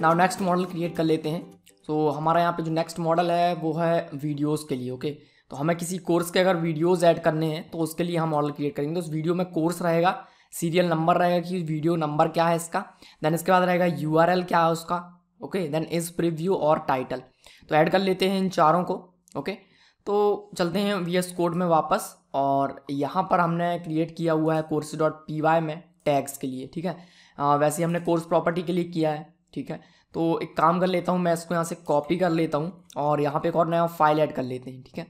Now next model create कर लेते हैं तो so, हमारा यहाँ पे जो नेक्स्ट मॉडल है वो है वीडियोस के लिए ओके okay? तो हमें किसी कोर्स के अगर वीडियोस ऐड करने हैं तो उसके लिए हम मॉडल क्रिएट करेंगे तो उस वीडियो में कोर्स रहेगा सीरियल नंबर रहेगा कि वीडियो नंबर क्या है इसका देन इसके बाद रहेगा यू क्या है उसका ओके देन इज प्रिव्यू और टाइटल तो ऐड कर लेते हैं इन चारों को ओके okay? तो चलते हैं वी एस कोड में वापस और यहाँ पर हमने क्रिएट किया हुआ है कोर्स डॉट पी वाई में टैग्स के लिए ठीक है आ, वैसे हमने कोर्स प्रॉपर्टी के लिए किया है ठीक है तो एक काम कर लेता हूँ मैं इसको यहाँ से कॉपी कर लेता हूँ और यहाँ पे एक और नया फाइल ऐड कर लेते हैं ठीक है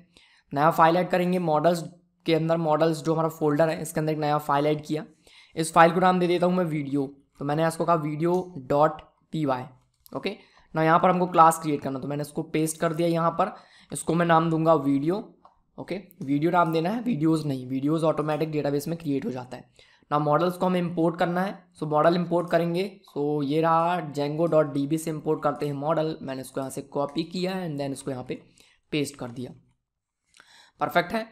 नया फाइल ऐड करेंगे मॉडल्स के अंदर मॉडल्स जो हमारा फोल्डर है इसके अंदर एक नया फाइल ऐड किया इस फाइल को नाम दे देता हूँ मैं वीडियो तो मैंने इसको कहा video dot P Y okay ना यहाँ पर हमको क्लास क्रिएट करना तो मैंने इसको पेस्ट कर दिया यहाँ पर इसको मैं नाम दूंगा वीडियो ओके वीडियो नाम देना है वीडियोज़ नहीं वीडियोज़ ऑटोमेटिक डेटाबेस में क्रिएट हो जाता है ना मॉडल्स को हमें इंपोर्ट करना है सो मॉडल इंपोर्ट करेंगे सो ये रहा जेंगो डॉट डी बी से इंपोर्ट करते हैं मॉडल मैंने इसको यहाँ से कॉपी किया एंड देन इसको यहाँ पे पेस्ट कर दिया परफेक्ट है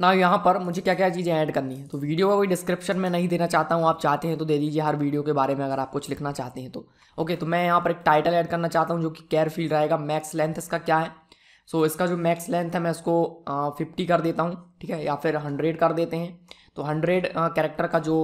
ना यहाँ पर मुझे क्या क्या चीज़ें ऐड करनी है तो वीडियो का कोई डिस्क्रिप्शन में नहीं देना चाहता हूँ आप चाहते हैं तो दे दीजिए हर वीडियो के बारे में अगर आप कुछ लिखना चाहते हैं तो ओके तो मैं यहाँ पर एक टाइटल ऐड करना चाहता हूँ जो कि केयर फील रहेगा मैक्स लेंथ इसका क्या है सो so, इसका जो मैक्स लेंथ है मैं इसको फिफ्टी कर देता हूँ ठीक है या फिर हंड्रेड कर देते हैं तो हंड्रेड कैरेक्टर का जो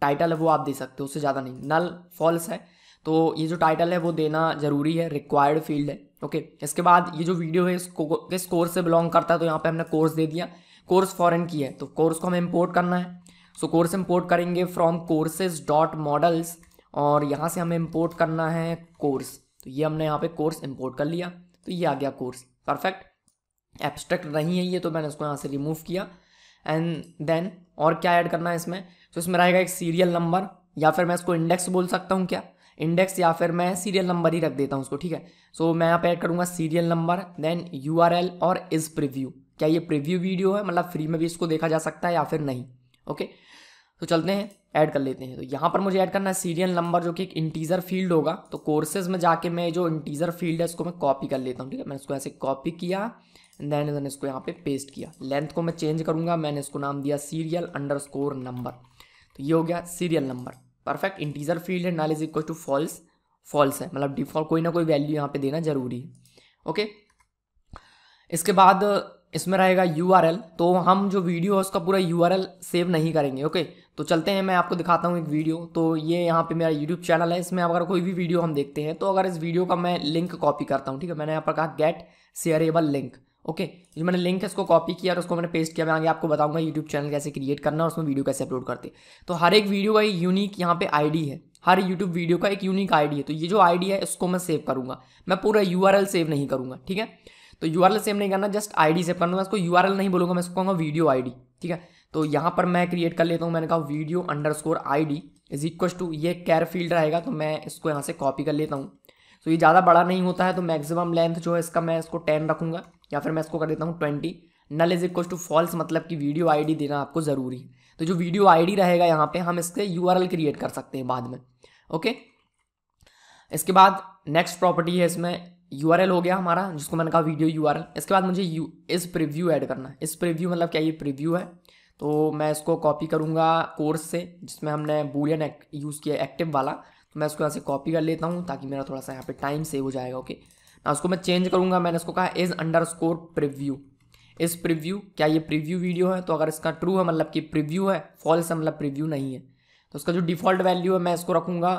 टाइटल है वो आप दे सकते हो उससे ज़्यादा नहीं नल फॉल्स है तो ये जो टाइटल है वो देना ज़रूरी है रिक्वायर्ड फील्ड है ओके इसके बाद ये जो वीडियो है इसको किस कोर्स से बिलोंग करता है तो यहाँ पे हमने कोर्स दे दिया कोर्स फॉरेन की है तो कोर्स को हमें इम्पोर्ट करना है सो कोर्स इम्पोर्ट करेंगे फ्रॉम कोर्सेज डॉट मॉडल्स और यहाँ से हमें इम्पोर्ट करना है कोर्स तो ये हमने यहाँ पर कोर्स इम्पोर्ट कर लिया तो ये आ गया कोर्स परफेक्ट एब्स्ट्रैक्ट नहीं है ये तो मैंने उसको यहाँ से रिमूव किया एंड देन और क्या ऐड करना है इसमें तो इसमें रहेगा एक सीरियल नंबर या फिर मैं इसको इंडेक्स बोल सकता हूँ क्या इंडेक्स या फिर मैं सीरियल नंबर ही रख देता हूँ उसको ठीक है सो so, मैं यहाँ पे ऐड करूँगा सीरियल नंबर देन यू और इज़ प्रिव्यू क्या ये प्रिव्यू वीडियो है मतलब फ्री में भी इसको देखा जा सकता है या फिर नहीं ओके okay? तो चलते हैं ऐड कर लेते हैं तो यहाँ पर मुझे ऐड करना है सीरियल नंबर जो कि एक इंटीजर फील्ड होगा तो कोर्सेज में जाके मैं जो इंटीजर फील्ड है उसको मैं कॉपी कर लेता हूँ ठीक है मैंने उसको ऐसे कॉपी किया देन मैंने इसको यहाँ पे पेस्ट किया लेंथ को मैं चेंज करूँगा मैंने इसको नाम दिया सीरियल अंडर स्कोर नंबर तो ये हो गया serial number perfect integer field है knowledge equal to false false है मतलब डिफॉल्ट कोई ना कोई वैल्यू यहाँ पे देना जरूरी है ओके इसके बाद इसमें रहेगा यू तो हम जो वीडियो है उसका पूरा यू सेव नहीं करेंगे ओके तो चलते हैं मैं आपको दिखाता हूँ एक वीडियो तो ये यहाँ पे मेरा यूट्यूब चैनल है इसमें अगर कोई भी वीडियो हम देखते हैं तो अगर इस वीडियो का मैं लिंक कॉपी करता हूँ ठीक है मैंने यहाँ पर कहा get shareable link okay okay, जो मैंने लिंक है उसको कॉपी किया और उसको मैंने पेस्ट किया मैं आगे आपको बताऊंगा यूट्यूब चैनल कैसे क्रिएट करना और उसमें वीडियो कैसे अपलोड करते तो हर एक वीडियो का एक यूनिक यहाँ पे आईडी है हर यूट्यूब वीडियो का एक यूनिक आईडी है तो ये जो आईडी है इसको मैं सेव करूँगा मैं पूरा यू सेव नहीं करूँगा ठीक है तो यू सेव नहीं करना जस्ट आई सेव करना मैं इसको यू नहीं बोलूँगा मैं इसको कहूँगा वीडियो आई ठीक है तो यहाँ पर मैं क्रिएट कर लेता हूँ मैंने कहा video underscore I D is equal to ये कैर फील्ड रहेगा तो मैं इसको यहाँ से कॉपी कर लेता हूँ तो ये ज़्यादा बड़ा नहीं होता है तो मैक्सिमम लेंथ जो है इसका मैं इसको टेन रखूँगा या फिर मैं इसको कर देता हूँ twenty null is equal to false मतलब कि वीडियो आईडी देना आपको ज़रूरी है तो जो वीडियो आईडी रहेगा यहाँ पे हम इसके यूआरएल क्रिएट कर सकते हैं बाद में ओके इसके बाद नेक्स्ट प्रॉपर्टी है इसमें यूआरएल हो गया हमारा जिसको मैंने कहा वीडियो यू इसके बाद मुझे यू इस प्रिव्यू ऐड करना है इस प्रिव्यू मतलब क्या ये प्रिव्यू है तो मैं इसको कॉपी करूँगा कोर्स से जिसमें हमने बूलियन यूज़ किया एक्टिव वाला तो मैं इसको यहाँ से कॉपी कर लेता हूँ ताकि मेरा थोड़ा सा यहाँ पे टाइम सेव हो जाएगा ओके okay? हाँ, उसको मैं चेंज करूँगा मैंने उसको कहा इज अंडर स्कोर प्रिव्यू इस प्रिव्यू क्या ये प्रिव्यू वीडियो है तो अगर इसका ट्रू है मतलब कि प्रिव्यू है फॉल्स है मतलब प्रिव्यू नहीं है तो उसका जो डिफ़ॉल्ट वैल्यू है मैं इसको रखूँगा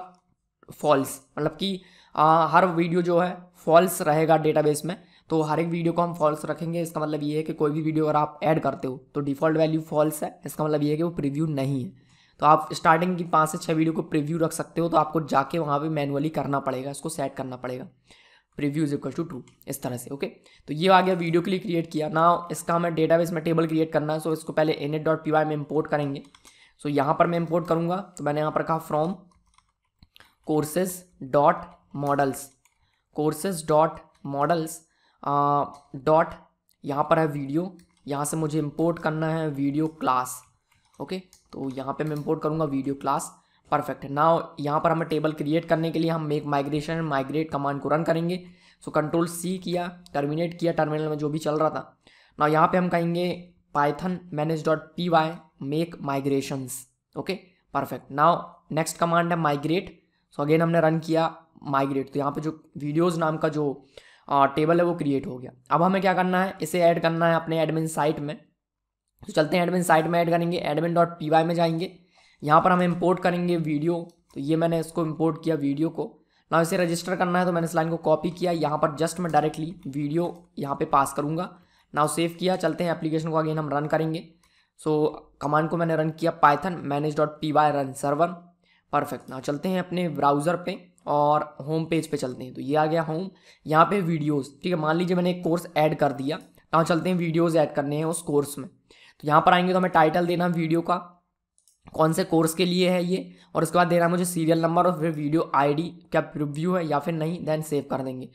फॉल्स मतलब कि हर वीडियो जो है फॉल्स रहेगा डेटाबेस में तो हर एक वीडियो को हम फॉल्स रखेंगे इसका मतलब ये है कि कोई भी वीडियो अगर आप ऐड करते हो तो डिफ़ॉल्ट वैल्यू फॉल्स है इसका मतलब ये है कि वो प्रिव्यू नहीं है तो आप स्टार्टिंग की पाँच से छः वीडियो को प्रिव्यू रख सकते हो तो आपको जाके वहाँ पे मैनुअली करना पड़ेगा इसको सेट करना पड़ेगा preview is equal to true इस तरह से ओके तो ये आ गया वीडियो के लिए क्रिएट किया ना इसका हमें डेटाबेस में टेबल क्रिएट करना है सो इसको पहले init dot P Y में इम्पोर्ट करेंगे सो यहाँ पर मैं इम्पोर्ट करूँगा तो मैंने यहाँ पर कहा from courses dot models courses dot models dot यहाँ पर है वीडियो यहाँ से मुझे इम्पोर्ट करना है वीडियो क्लास ओके तो यहाँ पे मैं इम्पोर्ट करूँगा वीडियो क्लास परफेक्ट है नाउ यहाँ पर हमें टेबल क्रिएट करने के लिए हम मेक माइग्रेशन माइग्रेट कमांड को रन करेंगे सो कंट्रोल सी किया टर्मिनेट किया टर्मिनल में जो भी चल रहा था ना यहाँ पे हम कहेंगे python manage dot P Y make migrations okay perfect now next command है माइग्रेट सो अगेन हमने रन किया माइग्रेट तो यहाँ पे जो वीडियोज़ नाम का जो टेबल है वो क्रिएट हो गया अब हमें क्या करना है इसे ऐड करना है अपने एडमिन साइट में तो चलते हैं एडमिन साइट में ऐड करेंगे एडमिन डॉट पी वाई में जाएंगे यहाँ पर हम इम्पोर्ट करेंगे वीडियो तो ये मैंने इसको इम्पोर्ट किया वीडियो को ना इसे रजिस्टर करना है तो मैंने इस लाइन को कॉपी किया यहाँ पर जस्ट मैं डायरेक्टली वीडियो यहाँ पे पास करूँगा नाउ सेव किया चलते हैं एप्लीकेशन को अगेन हम रन करेंगे सो so, कमांड को मैंने रन किया python manage dot P Y run server perfect ना चलते हैं अपने ब्राउज़र पे और होम पेज पे चलते हैं तो ये आ गया होम यहाँ पे वीडियोस ठीक है मान लीजिए मैंने एक कोर्स ऐड कर दिया ना चलते हैं वीडियोस ऐड करने हैं उस कोर्स में तो यहाँ पर आएंगे तो हमें टाइटल देना वीडियो का कौन से कोर्स के लिए है ये और उसके बाद देना मुझे सीरियल नंबर और फिर वीडियो आईडी क्या प्रिव्यू है या फिर नहीं देन सेव कर देंगे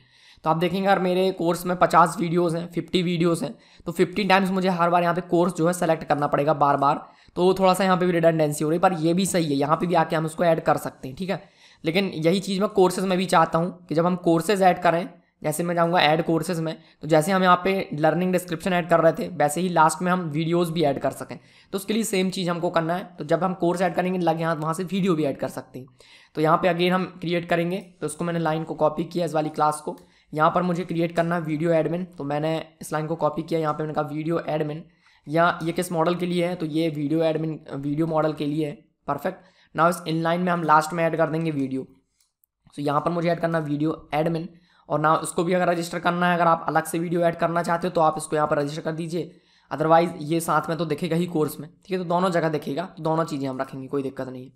तो आप देखेंगे अगर मेरे कोर्स में पचास वीडियोज़ हैं फिफ्टी वीडियोज़ हैं तो फिफ्टी टाइम्स मुझे हर बार यहाँ पे कोर्स जो है सेलेक्ट करना पड़ेगा बार बार तो थोड़ा सा यहाँ पे भी रिडेंडेंसी हो रही पर ये भी सही है यहाँ पे भी आके हम उसको ऐड कर सकते हैं ठीक है लेकिन यही चीज़ मैं कोर्सेज में भी चाहता हूँ कि जब हम कोर्सेज ऐड करें जैसे मैं जाऊँगा ऐड कोर्सेज में तो जैसे हम यहाँ पे लर्निंग डिस्क्रिप्शन ऐड कर रहे थे वैसे ही लास्ट में हम वीडियोस भी ऐड कर सकें तो उसके लिए सेम चीज़ हमको करना है तो जब हम कोर्स ऐड करेंगे लगे यहाँ वहाँ से वीडियो भी ऐड कर सकते हैं तो यहाँ पे अगेन हम क्रिएट करेंगे तो उसको मैंने लाइन को कॉपी किया इस वाली क्लास को यहाँ पर मुझे क्रिएट करना है वीडियो एडमिन तो मैंने इस लाइन को कॉपी किया यहाँ पर मैंने कहा वीडियो एडमिन या ये किस मॉडल के लिए है तो ये वीडियो एडमिन वीडियो मॉडल के लिए है परफेक्ट ना इस इन लाइन में हम लास्ट में ऐड कर देंगे वीडियो तो सो यहाँ पर मुझे ऐड करना वीडियो एडमिन और ना उसको भी अगर रजिस्टर करना है अगर आप अलग से वीडियो ऐड करना चाहते हो तो आप इसको यहाँ पर रजिस्टर कर दीजिए अदरवाइज ये साथ में तो दिखेगा ही कोर्स में ठीक है तो दोनों जगह दिखेगा तो दोनों चीज़ें हम रखेंगे कोई दिक्कत नहीं है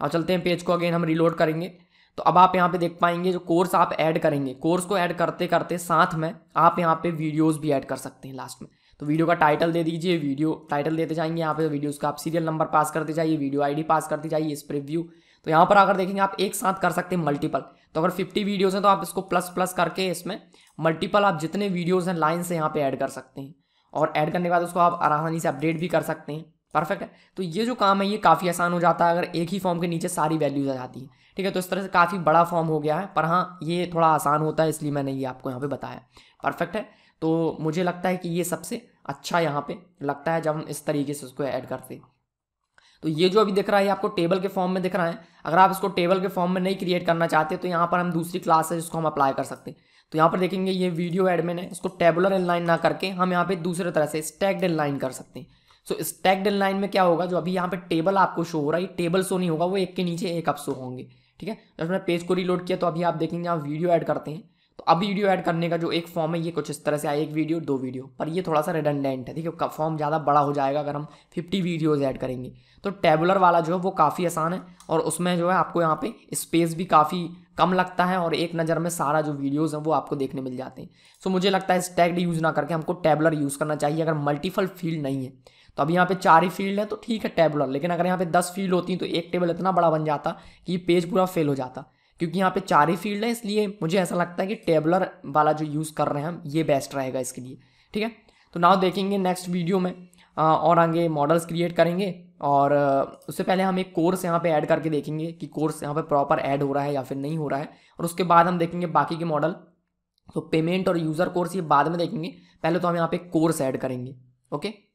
अब चलते हैं पेज को अगेन हम रिलोड करेंगे तो अब आप यहाँ पे देख पाएंगे जो कोर्स आप ऐड करेंगे कोर्स को ऐड करते करते साथ में आप यहाँ पे वीडियोस भी ऐड कर सकते हैं लास्ट में तो वीडियो का टाइटल दे दीजिए वीडियो टाइटल देते जाएंगे यहाँ पे वीडियोस का आप सीरियल नंबर पास करते जाइए वीडियो आईडी पास करते जाइए इस प्रिव्यू तो यहाँ पर अगर देखेंगे आप एक साथ कर सकते हैं मल्टीपल तो अगर 50 वीडियोस हैं तो आप इसको प्लस प्लस करके इसमें मल्टीपल आप जितने वीडियोस हैं लाइन से यहाँ पे ऐड कर सकते हैं और ऐड करने के बाद उसको आप आसानी से अपडेट भी कर सकते हैं परफेक्ट है तो ये जो काम है ये काफ़ी आसान हो जाता है अगर एक ही फॉर्म के नीचे सारी वैल्यूज आ जाती है ठीक है तो इस तरह से काफ़ी बड़ा फॉर्म हो गया है पर हाँ ये थोड़ा आसान होता है इसलिए मैंने ये आपको यहाँ पर बताया परफेक्ट है तो मुझे लगता है कि ये सबसे अच्छा यहाँ पर लगता है जब हम इस तरीके से उसको ऐड करते हैं तो ये जो अभी दिख रहा है आपको टेबल के फॉर्म में दिख रहा है अगर आप इसको टेबल के फॉर्म में नहीं क्रिएट करना चाहते तो यहाँ पर हम दूसरी क्लास है जिसको हम अप्लाई कर सकते हैं तो यहाँ पर देखेंगे ये वीडियो एडमिन है इसको टेबुलर इनलाइन ना करके हम यहाँ पे दूसरे तरह से स्टैक्ड इनलाइन कर सकते हैं सो स्टैक्ड इनलाइन में क्या होगा जो अभी यहाँ पे टेबल आपको शो हो रहा है टेबल शो नहीं होगा वो एक के नीचे एक अप शो होंगे ठीक है जब मैंने पेज को रीलोड किया तो अभी आप देखेंगे यहाँ वीडियो ऐड करते हैं अब वीडियो ऐड करने का जो एक फॉर्म है ये कुछ इस तरह से आए एक वीडियो दो वीडियो पर ये थोड़ा सा रिडंडेंट है देखिए फॉर्म ज़्यादा बड़ा हो जाएगा अगर हम फिफ्टी वीडियोज़ ऐड करेंगे तो टेबुलर वाला जो है वो काफ़ी आसान है और उसमें जो है आपको यहाँ पे स्पेस भी काफ़ी कम लगता है और एक नज़र में सारा जो वीडियोस हैं वो आपको देखने मिल जाते हैं सो so, मुझे लगता है इस टैग यूज़ ना करके हमको टेबलर यूज़ करना चाहिए अगर मल्टीपल फील्ड नहीं है तो अब यहाँ पे चार ही फील्ड है तो ठीक है टेबलर लेकिन अगर यहाँ पे दस फील्ड होती तो एक टेबल इतना बड़ा बन जाता कि पेज पूरा फेल हो जाता क्योंकि यहाँ पे चार ही फील्ड है इसलिए मुझे ऐसा लगता है कि टेबलर वाला जो यूज़ कर रहे हैं हम ये बेस्ट रहेगा इसके लिए ठीक है तो नाव देखेंगे नेक्स्ट वीडियो में और आगे मॉडल्स क्रिएट करेंगे और उससे पहले हम एक कोर्स यहाँ पे ऐड करके देखेंगे कि कोर्स यहाँ पे प्रॉपर ऐड हो रहा है या फिर नहीं हो रहा है और उसके बाद हम देखेंगे बाकी के मॉडल तो पेमेंट और यूज़र कोर्स ये बाद में देखेंगे पहले तो हम यहाँ पे कोर्स ऐड करेंगे ओके